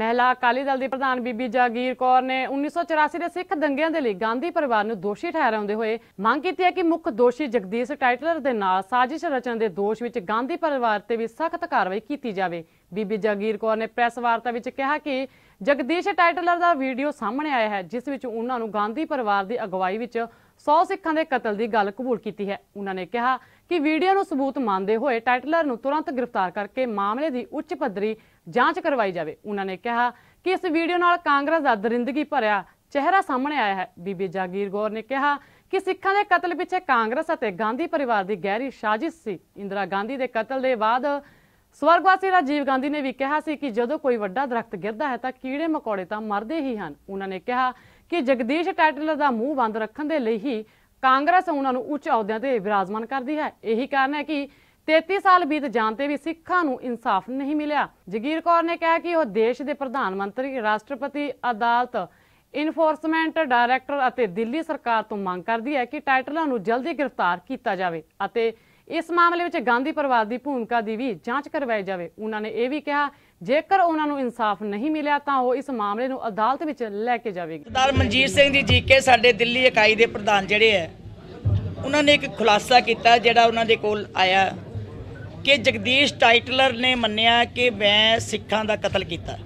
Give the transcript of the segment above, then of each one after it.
ਮਹਿਲਾ ਅਕਾਲੀ ਦਲ ਦੀ ਪ੍ਰਧਾਨ ਬੀਬੀ ਜਾਗੀਰ ਕੌਰ ਨੇ 1984 ਦੇ ਸਿੱਖ ਦੰਗਿਆਂ ਦੇ ਲਈ ਗਾਂਧੀ ਪਰਿਵਾਰ ਨੂੰ ਦੋਸ਼ੀ ਠਹਿਰਾਉਂਦੇ ਹੋਏ ਮੰਗ ਕੀਤੀ ਹੈ ਕਿ ਮੁੱਖ ਦੋਸ਼ੀ ਜਗਦੀਸ਼ ਟਾਈਟਲਰ ਦੇ ਨਾਲ ਸਾਜ਼ਿਸ਼ ਰਚਣ ਦੇ ਦੋਸ਼ ਵਿੱਚ ਗਾਂਧੀ ਪਰਿਵਾਰ ਤੇ ਵੀ ਸਖਤ ਕਾਰਵਾਈ ਕੀਤੀ ਜਾਵੇ ਬੀਬੀ ਜਾਗੀਰ ਕੌਰ ਨੇ ਪ੍ਰੈਸ ਵਾਰਤਾ ਵਿੱਚ ਕਿਹਾ ਕਿ ਜਗਦੀਸ਼ ਟਾਈਟਲਰ ਦਾ ਵੀਡੀਓ ਸਾਹਮਣੇ ਆਇਆ ਹੈ ਜਿਸ ਵਿੱਚ ਉਹਨਾਂ ਨੂੰ ਗਾਂਧੀ ਪਰਿਵਾਰ ਦੀ ਅਗਵਾਈ ਵਿੱਚ 100 ਸਿੱਖਾਂ ਦੇ ਕਤਲ ਦੀ ਗੱਲ ਕਬੂਲ ਕੀਤੀ ਹੈ ਉਹਨਾਂ ਨੇ ਕਿਹਾ ਕਿ ਵੀਡੀਓ ਨੂੰ ਸਬੂਤ ਮੰਨਦੇ ਹੋਏ ਟਾਈਟਲਰ ਨੂੰ ਤੁਰੰਤ ਗ੍ਰਿਫਤਾਰ ਕਰਕੇ ਮਾਮਲੇ ਦੀ ਉੱਚ ਪੱਧਰੀ ਜਾਂਚ ਕਰਵਾਈ ਜਾਵੇ ਉਹਨਾਂ ਨੇ ਕਿਹਾ ਕਿ ਇਸ ਵੀਡੀਓ ਨਾਲ ਕਾਂਗਰਸ ਦਾ ਦਰਿੰਦਗੀ ਭਰਿਆ ਚਿਹਰਾ ਸਾਹਮਣੇ ਆਇਆ ਹੈ ਬੀਬੀ ਜਾਗੀਰ ਗੌਰ ਨੇ ਕਿਹਾ ਕਿ ਸਿੱਖਾਂ ਦੇ ਕਤਲ ਪਿੱਛੇ ਕਾਂਗਰਸ ਅਤੇ ਗਾਂਧੀ ਪਰਿਵਾਰ ਦੀ ਗਹਿਰੀ ਸਾਜ਼ਿਸ਼ ਸੀ ਇੰਦਰਾ ਗਾਂਧੀ ਦੇ ਕਤਲ ਦੇ ਬਾਅਦ ਸਵਰਗਵਾਸੀ ਰਾਜੀਵ ਗਾਂਧੀ ਨੇ ਵੀ ਕਿਹਾ ਸੀ ਕਿ ਜਦੋਂ ਕੋਈ ਵੱਡਾ ਦਰਖਤ ਗਿਰਦਾ ਹੈ ਤਾਂ ਕੀੜੇ ਮਕੌੜੇ ਤਾਂ ਮਰਦੇ ਹੀ ਹਨ ਉਹਨਾਂ ਨੇ ਕਿਹਾ ਕਿ ਜਗਦੀਸ਼ ਟਾਈਟਲਰ ਦਾ ਮੂੰਹ ਬੰਦ ਰੱਖਣ ਦੇ ਲਈ ਹੀ ਕਾਂਗਰਸ ਉਹਨਾਂ ਨੂੰ ਉੱਚ ਅਹੁਦਿਆਂ ਤੇ ਵਿਰਾਜਮਾਨ ਕਰਦੀ ਹੈ ਇਹੀ ਕਾਰਨ ਹੈ ਕਿ 33 ਸਾਲ ਬੀਤ ਜਾਣ ਤੇ ਵੀ ਸਿੱਖਾਂ ਨੂੰ ਇਨਸਾਫ ਨਹੀਂ ਮਿਲਿਆ ਜਗੀਰ ਕੌਰ ਨੇ ਕਿਹਾ ਕਿ ਉਹ ਦੇਸ਼ ਦੇ ਪ੍ਰਧਾਨ ਮੰਤਰੀ ਰਾਸ਼ਟਰਪਤੀ ਅਦਾਲਤ ਇਨਫੋਰਸਮੈਂਟ ਡਾਇਰੈਕਟਰ ਅਤੇ ਦਿੱਲੀ ਸਰਕਾਰ ਤੋਂ ਮੰਗ ਕਰਦੀ ਹੈ ਕਿ ਟਾਈਟਲਾਂ ਨੂੰ ਜਲਦੀ ਗ੍ਰਿਫਤਾਰ ਕੀਤਾ ਜਾਵੇ ਅਤੇ ਇਸ ਮਾਮਲੇ ਵਿੱਚ ਗਾਂਧੀ ਪਰਿਵਾਰ ਦੀ ਭੂਮਿਕਾ ਦੀ ਵੀ ਜਾਂਚ ਕਰਵਾਈ ਜਾਵੇ ਉਹਨਾਂ ਨੇ ਇਹ ਵੀ ਕਿਹਾ ਜੇਕਰ ਉਹਨਾਂ ਨੂੰ ਇਨਸਾਫ ਨਹੀਂ ਮਿਲਿਆ ਤਾਂ ਉਹ ਇਸ ਮਾਮਲੇ ਨੂੰ ਅਦਾਲਤ ਵਿੱਚ ਲੈ ਕੇ ਜਾਵੇਗੀ ਸਰਦਾਰ ਮਨਜੀਤ ਸਿੰਘ ਦੀ ਜੀਕੇ ਸਾਡੇ ਦਿੱਲੀ ਇਕਾਈ ਦੇ ਪ੍ਰਧਾਨ ਜਿਹੜੇ ਹੈ ਉਹਨਾਂ ਨੇ ਇੱਕ ਖੁਲਾਸਾ ਕੀਤਾ ਜਿਹੜਾ ਉਹਨਾਂ ਦੇ ਕੋਲ ਆਇਆ ਕਿ ਜਗਦੀਸ਼ ਟਾਈਟਲਰ ਨੇ ਮੰਨਿਆ ਕਿ ਮੈਂ ਸਿੱਖਾਂ ਦਾ ਕਤਲ ਕੀਤਾ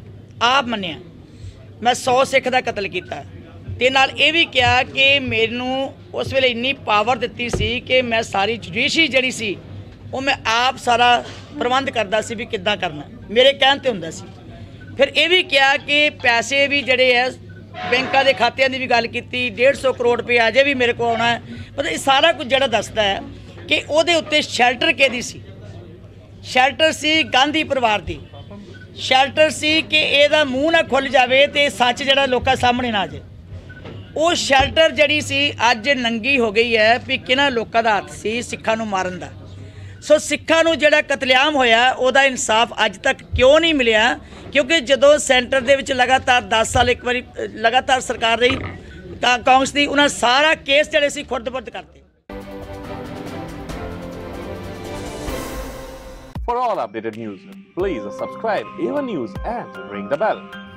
ਆਪ ਮੰਨਿਆ ਮੈਂ 100 ਸਿੱਖ ਦਾ ਕਤਲ ਕੀਤਾ ਤੇ ਨਾਲ ਇਹ ਵੀ ਕਿਹਾ ਕਿ ਮੈਨੂੰ ਉਸ ਵੇਲੇ ਇੰਨੀ ਪਾਵਰ ਦਿੱਤੀ ਸੀ ਕਿ ਮੈਂ ਸਾਰੀ ਜੁਡੀਸ਼ੀ ਜਿਹੜੀ ਸੀ ਉਹ ਮੈਂ ਆਪ ਸਾਰਾ ਪ੍ਰਬੰਧ ਕਰਦਾ ਸੀ ਵੀ ਕਿੱਦਾਂ ਕਰਨਾ ਮੇਰੇ ਕਹਿਣ ਤੇ ਹੁੰਦਾ ਸੀ ਫਿਰ ਇਹ ਵੀ ਕਿਹਾ ਕਿ ਪੈਸੇ ਵੀ ਜਿਹੜੇ ਐ ਬੈਂਕਾਂ ਦੇ ਖਾਤਿਆਂ ਦੀ ਵੀ ਗੱਲ ਕੀਤੀ 150 ਕਰੋੜ ਰੁਪਏ ਅਜੇ ਵੀ ਮੇਰੇ ਕੋਲ ਆਉਣਾ ਹੈ ਮਤਲਬ ਇਹ ਸਾਰਾ ਕੁਝ ਜਿਹੜਾ ਦੱਸਦਾ ਹੈ ਕਿ ਉਹਦੇ ਉੱਤੇ ਸ਼ੈਲਟਰ ਕਿਹਦੀ ਸੀ ਸ਼ੈਲਟਰ ਸੀ ਗਾਂਧੀ ਪਰਿਵਾਰ ਦੀ ਸ਼ੈਲਟਰ ਸੀ ਕਿ ਇਹਦਾ ਮੂੰਹ ਨਾ ਖੁੱਲ ਜਾਵੇ ਤੇ ਸੱਚ ਜਿਹੜਾ ਲੋਕਾਂ ਸਾਹਮਣੇ ਨਾ ਆ ਜਾਵੇ ਉਹ ਸ਼ੈਲਟਰ ਜਿਹੜੀ ਸੀ ਅੱਜ ਨੰਗੀ ਹੋ ਗਈ ਹੈ ਵੀ ਕਿਹਨਾਂ ਲੋਕਾਂ ਦਾ ਹੱਥ ਸੀ ਸਿੱਖਾਂ ਨੂੰ ਮਾਰਨ ਦਾ ਸੋ ਸਿੱਖਾਂ ਨੂੰ ਜਿਹੜਾ ਕਤਲੇਆਮ ਹੋਇਆ ਉਹਦਾ ਇਨਸਾਫ ਅੱਜ ਤੱਕ ਕਿਉਂ ਨਹੀਂ ਮਿਲਿਆ ਕਿਉਂਕਿ ਜਦੋਂ ਸੈਂਟਰ ਦੇ ਵਿੱਚ ਲਗਾਤਾਰ 10 ਸਾਲ ਇੱਕ ਵਾਰੀ ਲਗਾਤਾਰ ਸਰਕਾਰ ਰਹੀ ਤਾਂ ਕਾਂਗਰਸ ਦੀ ਉਹਨਾਂ ਸਾਰਾ ਕੇਸ ਜਿਹੜੇ ਸੀ ਖੁਰਦਬੁਰਦ ਕਰਤੇ for all updated news please subscribe even news and ring the bell